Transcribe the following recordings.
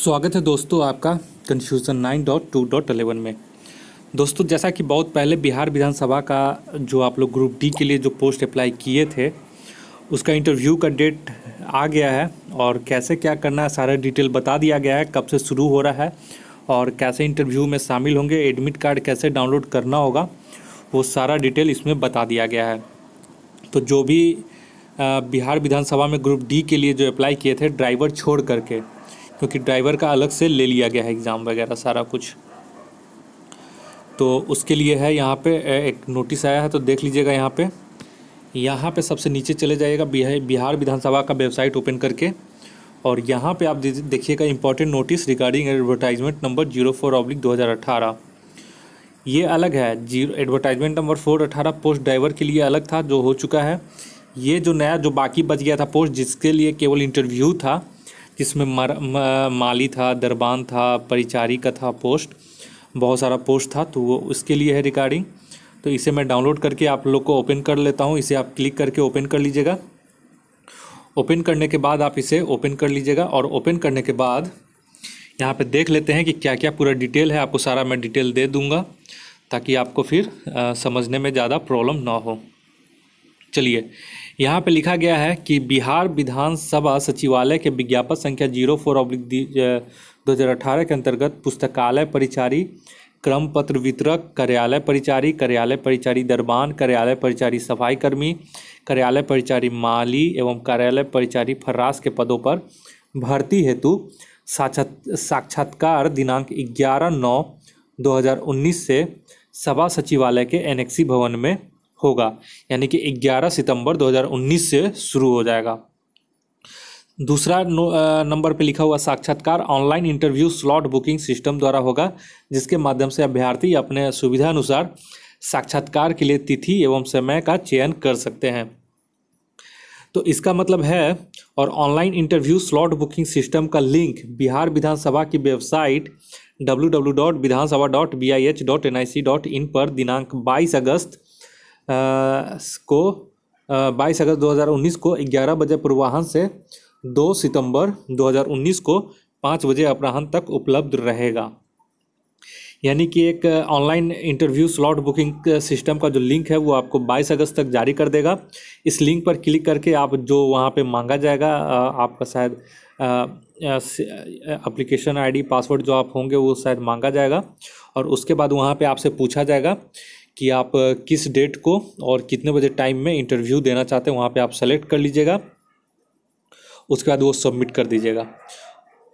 स्वागत है दोस्तों आपका confusion nine dot two dot eleven में दोस्तों जैसा कि बहुत पहले बिहार विधानसभा का जो आप लोग ग्रुप डी के लिए जो पोस्ट अप्लाई किए थे उसका इंटरव्यू का डेट आ गया है और कैसे क्या करना है सारा डिटेल बता दिया गया है कब से शुरू हो रहा है और कैसे इंटरव्यू में शामिल होंगे एडमिट कार्ड कैसे डाउनलोड करना होगा वो सारा डिटेल इसमें बता दिया गया है तो जो भी बिहार विधानसभा में ग्रुप डी के लिए जो अप्लाई किए थे ड्राइवर छोड़ करके क्योंकि ड्राइवर का अलग से ले लिया गया है एग्ज़ाम वगैरह सारा कुछ तो उसके लिए है यहाँ पे एक नोटिस आया है तो देख लीजिएगा यहाँ पे यहाँ पे सबसे नीचे चले जाइएगा बिहार विधानसभा का वेबसाइट ओपन करके और यहाँ पे आप देखिएगा important notice regarding advertisement number zero four oblique दो हज़ार अठारह ये अलग है जीरो एडवर्टाइजमेंट नंबर फोर अट्ठारह पोस्ट ड्राइवर के लिए अलग था जो हो चुका है ये जो नया जो बाकी बच गया था पोस्ट जिसके लिए केवल इंटरव्यू था जिसमें मर, माली था दरबान था परिचारी का था पोस्ट बहुत सारा पोस्ट था तो वो उसके लिए है रिकॉर्डिंग तो इसे मैं डाउनलोड करके आप लोग को ओपन कर लेता हूँ इसे आप क्लिक करके ओपन कर लीजिएगा ओपन करने के बाद आप इसे ओपन कर लीजिएगा और ओपन करने के बाद यहाँ पे देख लेते हैं कि क्या क्या पूरा डिटेल है आपको सारा मैं डिटेल दे दूँगा ताकि आपको फिर आ, समझने में ज़्यादा प्रॉब्लम ना हो चलिए यहाँ पे लिखा गया है कि बिहार विधानसभा सचिवालय के विज्ञापन संख्या जीरो फोर अब्लिक दो हज़ार अठारह के अंतर्गत पुस्तकालय परिचारी क्रम पत्र वितरक कार्यालय परिचारी कार्यालय परिचारी दरबान कार्यालय परिचारी सफाई कर्मी कार्यालय परिचारी माली एवं कार्यालय परिचारी फर्रास के पदों पर भर्ती हेतु साक्षात्कार दिनांक 11 नौ 2019 से सभा सचिवालय के एनएक्सी भवन में होगा यानी कि 11 सितंबर 2019 से शुरू हो जाएगा दूसरा नंबर पे लिखा हुआ साक्षात्कार online interview slot booking system द्वारा होगा जिसके माध्यम से अभ्यर्थी अपने सुविधा अनुसार साक्षात्कार के लिए तिथि एवं समय का चयन कर सकते हैं तो इसका मतलब है और online interview slot booking system का लिंक बिहार विधानसभा की website W W dot Vidhansabha dot B I H N I C dot in पर दिनांक 22 अगस्त को बाईस अगस्त 2019 को ग्यारह बजे पूर्वाहन से 2 सितंबर 2019 को पाँच बजे अपराहन तक उपलब्ध रहेगा यानी कि एक online interview slot booking system का जो लिंक है वो आपको 22 अगस्त तक जारी कर देगा इस लिंक पर क्लिक करके आप जो वहाँ पे मांगा जाएगा आपका शायद एप्लीकेशन आईडी पासवर्ड जो आप होंगे वो शायद मांगा जाएगा और उसके बाद वहाँ पे आपसे पूछा जाएगा कि आप किस डेट को और कितने बजे टाइम में इंटरव्यू देना चाहते हैं वहाँ पे आप सेलेक्ट कर लीजिएगा उसके बाद वो सबमिट कर दीजिएगा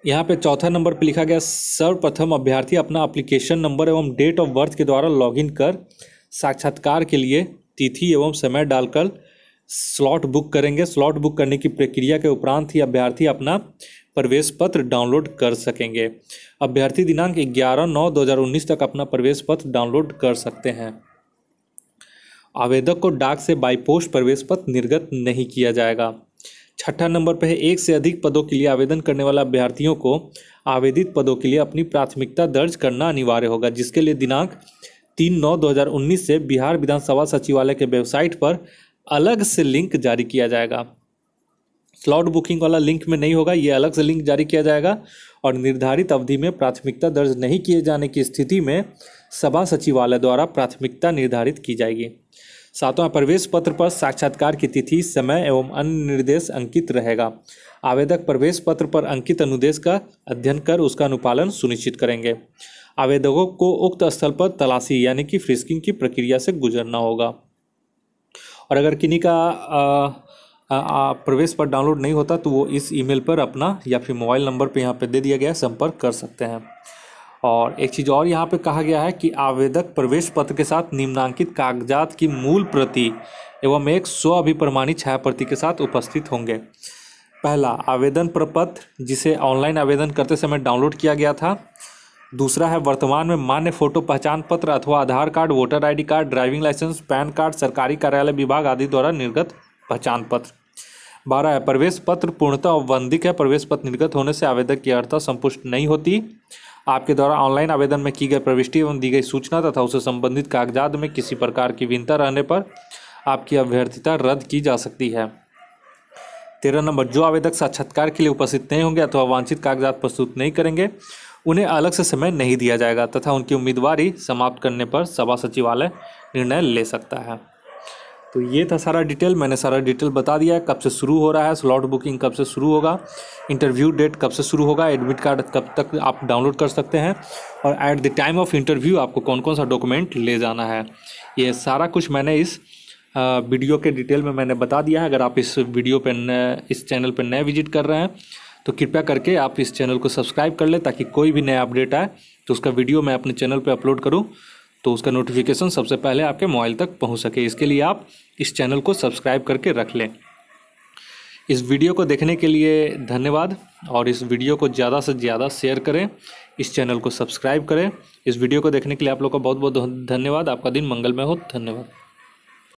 यहाँ पे चौथा नंबर पे लिखा गया सर्वप्रथम अभ्यर्थी अपना अप्लीकेशन नंबर एवं डेट ऑफ बर्थ के द्वारा लॉगिन कर साक्षात्कार के लिए तिथि एवं समय डालकर स्लॉट बुक करेंगे स्लॉट बुक करने की प्रक्रिया के उपरांत ही अभ्यर्थी अपना प्रवेश पत्र डाउनलोड कर सकेंगे अभ्यर्थी दिनांक 11 नौ 2019 तक अपना प्रवेश पत्र डाउनलोड कर सकते हैं आवेदक को डाक से बाईपोस्ट प्रवेश पत्र निर्गत नहीं किया जाएगा छठा नंबर पर है एक से अधिक पदों के लिए आवेदन करने वाला अभ्यर्थियों को आवेदित पदों के लिए अपनी प्राथमिकता दर्ज करना अनिवार्य होगा जिसके लिए दिनांक तीन नौ उन्नीस से बिहार विधानसभा सचिवालय के वेबसाइट पर अलग से लिंक जारी किया जाएगा स्लॉट बुकिंग वाला लिंक में नहीं होगा ये अलग से लिंक जारी किया जाएगा और निर्धारित अवधि में प्राथमिकता दर्ज नहीं किए जाने की स्थिति में सभा सचिवालय द्वारा प्राथमिकता निर्धारित की जाएगी सातवां प्रवेश पत्र पर साक्षात्कार की तिथि समय एवं अन्य निर्देश अंकित रहेगा आवेदक प्रवेश पत्र पर अंकित अनुदेश का अध्ययन कर उसका अनुपालन सुनिश्चित करेंगे आवेदकों को उक्त स्थल पर तलाशी यानी कि फ्रिस्किंग की प्रक्रिया से गुजरना होगा और अगर किन्हीं का प्रवेश पर डाउनलोड नहीं होता तो वो इस ईमेल पर अपना या फिर मोबाइल नंबर पर यहाँ पर दे दिया गया संपर्क कर सकते हैं और एक चीज़ और यहाँ पे कहा गया है कि आवेदक प्रवेश पत्र के साथ निम्नांकित कागजात की मूल प्रति एवं एक स्व अभिप्रमाणित छाया प्रति के साथ उपस्थित होंगे पहला आवेदन प्रपत्र जिसे ऑनलाइन आवेदन करते समय डाउनलोड किया गया था दूसरा है वर्तमान में मान्य फोटो पहचान पत्र अथवा Aadhaar card voter ID card driving licence PAN card सरकारी कार्यालय विभाग आदि द्वारा निर्गत पहचान पत्र बारह है प्रवेश पत्र पूर्णतः अवबंधिक है प्रवेश पत्र निर्गत होने से आवेदक की अर्थता संपुष्ट नहीं होती आपके द्वारा ऑनलाइन आवेदन में की गई प्रविष्टि एवं दी गई सूचना तथा उससे संबंधित कागजात में किसी प्रकार की भिन्नता रहने पर आपकी अभ्यर्थिता रद्द की जा सकती है तेरह नंबर जो आवेदक साक्षात्कार के लिए उपस्थित नहीं होंगे अथवा वांछित कागजात प्रस्तुत नहीं करेंगे उन्हें अलग से समय नहीं दिया जाएगा तथा उनकी उम्मीदवारी समाप्त करने पर सभा सचिवालय निर्णय ले सकता है तो ये था सारा डिटेल मैंने सारा डिटेल बता दिया है कब से शुरू हो रहा है स्लॉट बुकिंग कब से शुरू होगा इंटरव्यू डेट कब से शुरू होगा एडमिट कार्ड कब तक आप डाउनलोड कर सकते हैं और at the time of interview आपको कौन कौन सा डॉक्यूमेंट ले जाना है ये सारा कुछ मैंने इस वीडियो के डिटेल में मैंने बता दिया है अगर आप इस वीडियो पर इस चैनल पर नए विजिट कर रहे हैं तो कृपया करके आप इस चैनल को सब्सक्राइब कर लें ताकि कोई भी नया अपडेट आए तो उसका वीडियो मैं अपने चैनल पर अपलोड करूँ तो उसका नोटिफिकेशन सबसे पहले आपके मोबाइल तक पहुँच सके इसके लिए आप इस चैनल को सब्सक्राइब करके रख लें इस वीडियो को देखने के लिए धन्यवाद और इस वीडियो को ज़्यादा से ज़्यादा शेयर करें इस चैनल को सब्सक्राइब करें इस वीडियो को देखने के लिए आप लोग का बहुत बहुत धन्यवाद आपका दिन मंगलमय हो धन्यवाद